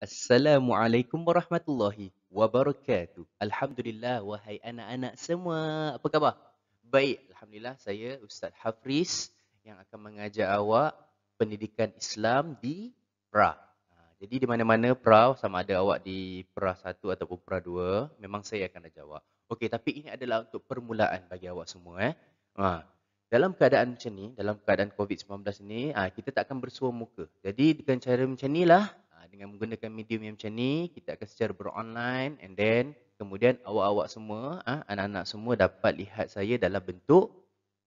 Assalamualaikum warahmatullahi wabarakatuh. Alhamdulillah wahai anak-anak semua. Apa khabar? Baik, alhamdulillah saya Ustaz Hafriz yang akan mengajar awak pendidikan Islam di PRA. Ha, jadi di mana-mana PRA sama ada awak di PRA 1 ataupun PRA 2, memang saya akan ajar awak. Okey, tapi ini adalah untuk permulaan bagi awak semua eh. Ha. Dalam keadaan macam ni, dalam keadaan COVID-19 ni, ha, kita tak akan bersuara muka. Jadi dengan cara macam ni lah dengan menggunakan medium yang macam ni, kita akan secara beronline and then kemudian awak-awak semua, ah, anak-anak semua dapat lihat saya dalam bentuk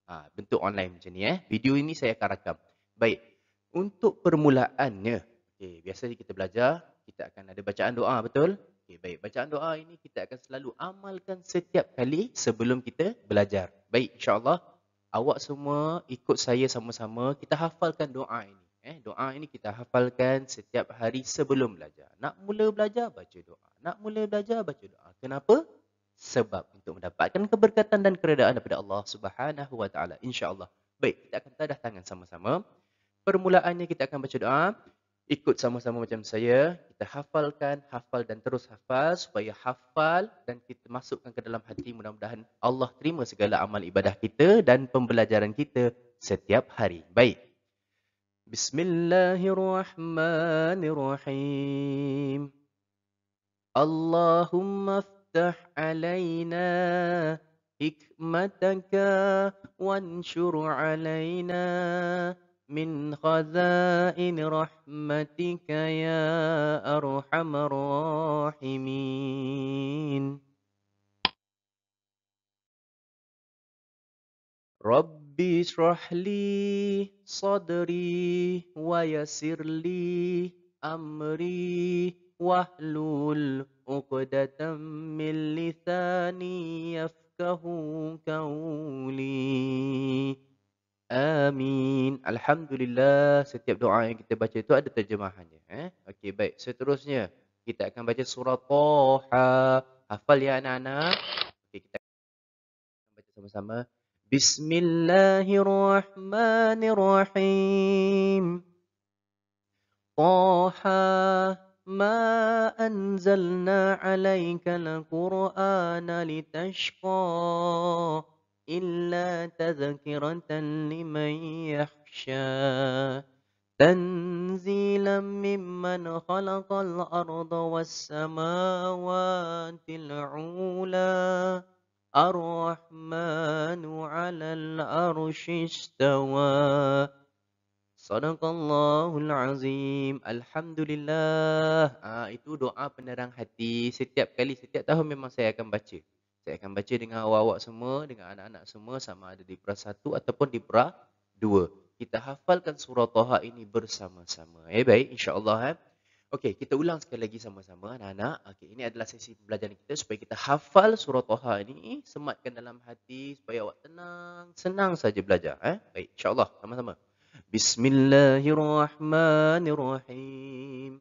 ah, bentuk online macam ni. Eh. Video ini saya akan rakam. Baik, untuk permulaannya, biasa biasanya kita belajar, kita akan ada bacaan doa, betul? Okay, baik, bacaan doa ini kita akan selalu amalkan setiap kali sebelum kita belajar. Baik, insyaAllah awak semua ikut saya sama-sama, kita hafalkan doa ini. Eh, doa ini kita hafalkan setiap hari sebelum belajar. Nak mula belajar, baca doa. Nak mula belajar, baca doa. Kenapa? Sebab untuk mendapatkan keberkatan dan keredaan daripada Allah Subhanahu Wa Taala. InsyaAllah. Baik, kita akan tadah tangan sama-sama. Permulaannya kita akan baca doa. Ikut sama-sama macam saya. Kita hafalkan, hafal dan terus hafal. Supaya hafal dan kita masukkan ke dalam hati. Mudah-mudahan Allah terima segala amal ibadah kita dan pembelajaran kita setiap hari. Baik. بسم الله الرحمن الرحيم اللهم افتح علينا حكمتك وانشر علينا من خزائن رحمتك يا أرحم الراحمين رب Rabbi syrah li sadri wa yasir li amri wahlul uqdatan min lisani yafkahu kauli. Amin. Alhamdulillah setiap doa yang kita baca itu ada terjemahannya. Eh? Okey baik seterusnya kita akan baca surah Toha. Hafal ya anak-anak. Okey kita baca sama-sama. بسم الله الرحمن الرحيم طه ما أنزلنا عليك القرآن لتشقى إلا تذكرة لمن يخشى تنزيلا ممن خلق الأرض والسماوات العُلَى ar الرحمن على العرش استوى صدق الله العظيم الحمد لله آه, itu doa penerang hati setiap kali setiap tahun memang saya akan baca saya akan baca dengan awak-awak semua dengan anak-anak semua sama ada di pra 1 ataupun di pra 2 kita hafalkan surah Taha ini bersama-sama. Eh baik, Insyaallah. eh. Okey, kita ulang sekali lagi sama-sama anak-anak. Okey, ini adalah sesi pembelajaran kita supaya kita hafal surah Toha ini sematkan dalam hati supaya awak tenang, senang saja belajar, eh. Baik, insya-Allah sama-sama. Bismillahirrahmanirrahim.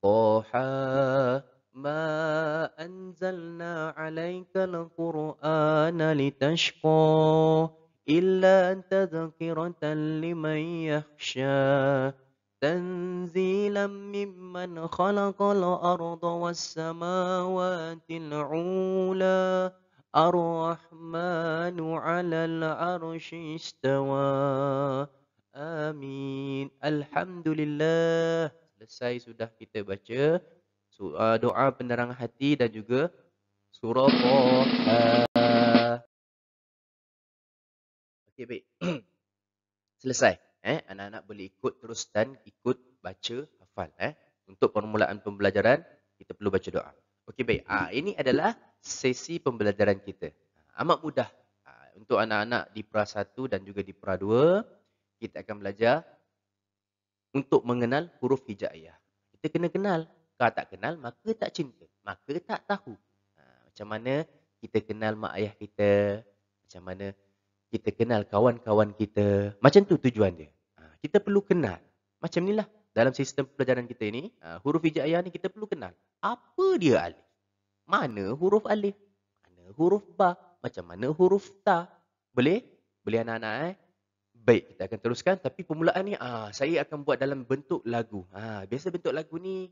Toha ma anzalna 'alaikal qur'ana litashqa illa antadhkiratan liman yakhsha. تنزيلا ممن خلق الأرض والسماوات العلى الرحمن على العرش استوى آمين الحمد لله Selesai sudah kita baca uh, doa penerang hati dan juga surah Toha. Okey, baik. Selesai eh anak-anak boleh ikut terus dan ikut baca hafal eh untuk permulaan pembelajaran kita perlu baca doa. Okey baik. Ah ini adalah sesi pembelajaran kita. Amat mudah ah, untuk anak-anak di pra 1 dan juga di pra 2 kita akan belajar untuk mengenal huruf hijaiyah. Kita kena kenal. Kalau tak kenal maka tak cinta, maka tak tahu. Ah, macam mana kita kenal mak ayah kita? Macam mana kita kenal kawan-kawan kita. Macam tu tujuan dia. Ha, kita perlu kenal. Macam inilah dalam sistem pelajaran kita ini, ha, huruf hijaiyah ni kita perlu kenal. Apa dia alif? Mana huruf alif? Mana huruf ba? Macam mana huruf ta? Boleh? Boleh anak-anak eh? Baik, kita akan teruskan. Tapi permulaan ni, ah, saya akan buat dalam bentuk lagu. Ah, biasa bentuk lagu ni,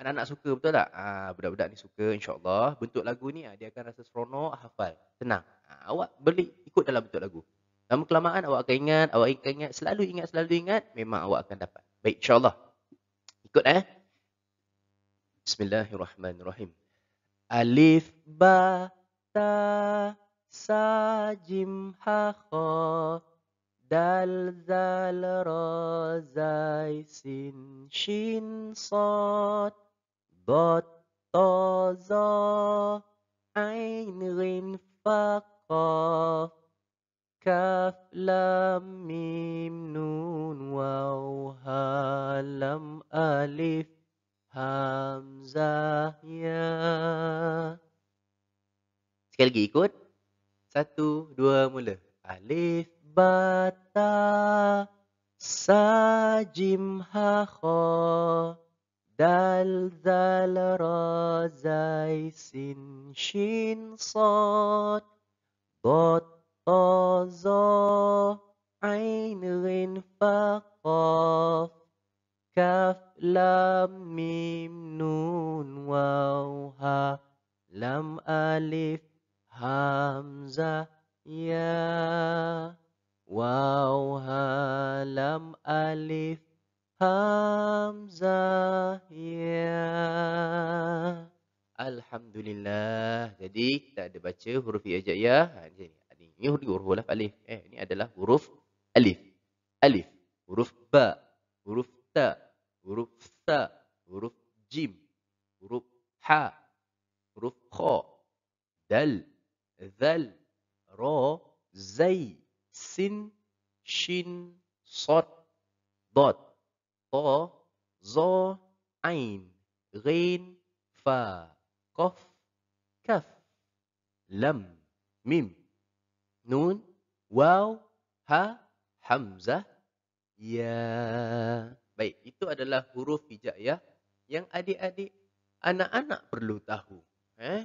anak-anak suka betul tak? Ah ha, budak-budak ni suka insyaallah bentuk lagu ni ah, dia akan rasa seronok hafal. Tenang. Ha, awak beli ikut dalam bentuk lagu. Lama kelamaan awak akan ingat, awak akan ingat, selalu ingat, selalu ingat, memang awak akan dapat. Baik insya Ikut eh. Bismillahirrahmanirrahim. Alif ba ta sa jim ha kha dal zal ra zai sin shin sad بطازا عين غين فقا كاف لام ميم نون واو ها لم ألف همزة يا Sekali lagi ikut. Satu, dua, mula. Alif, bata, sajim, hakho. دال زال را زاي سين شين صاد ضاد طا عين غين فقاف قاف كاف لام ميم نون واو ها لم ألف همزة يا واو ها لم ألف Hamzah ya. Alhamdulillah. Jadi kita ada baca huruf hijaiyah. Ya? Ha ini, ini huruf alif. alif. Eh ini adalah huruf alif. Alif, huruf ba, huruf ta, huruf sa, huruf jim, huruf ha, huruf kha, dal, zal, ra, zai, sin, shin, sad, dad ta za ain ghin fa qaf kaf lam mim nun waw ha hamzah ya baik itu adalah huruf ya, yang adik-adik anak-anak perlu tahu eh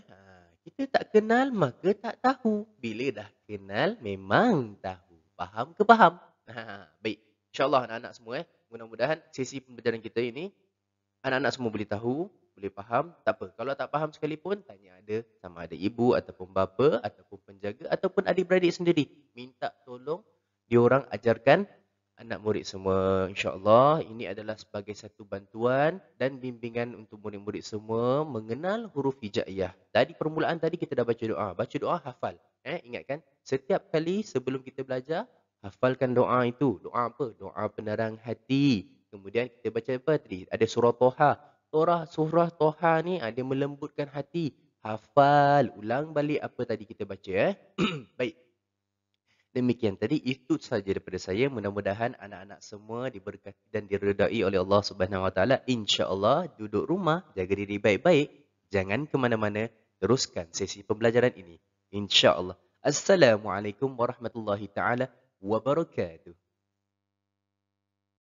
kita tak kenal maka tak tahu bila dah kenal memang tahu faham ke faham ha baik insyaallah anak-anak semua eh mudah-mudahan sesi pembelajaran kita ini anak-anak semua boleh tahu, boleh faham. Tak apa, kalau tak faham sekalipun tanya ada sama ada ibu ataupun bapa ataupun penjaga ataupun adik-beradik sendiri. Minta tolong diorang ajarkan anak murid semua. InsyaAllah ini adalah sebagai satu bantuan dan bimbingan untuk murid-murid semua mengenal huruf hijaiyah. Tadi permulaan tadi kita dah baca doa. Baca doa hafal. Eh, ingatkan setiap kali sebelum kita belajar Hafalkan doa itu. Doa apa? Doa penerang hati. Kemudian kita baca apa tadi? Ada surah Toha. Surah, surah Toha ni ada melembutkan hati. Hafal. Ulang balik apa tadi kita baca. Eh? Baik. Demikian tadi. Itu sahaja daripada saya. Mudah-mudahan anak-anak semua diberkati dan diredai oleh Allah Subhanahu SWT. InsyaAllah duduk rumah. Jaga diri baik-baik. Jangan ke mana-mana. Teruskan sesi pembelajaran ini. InsyaAllah. Assalamualaikum warahmatullahi ta'ala. وبركاته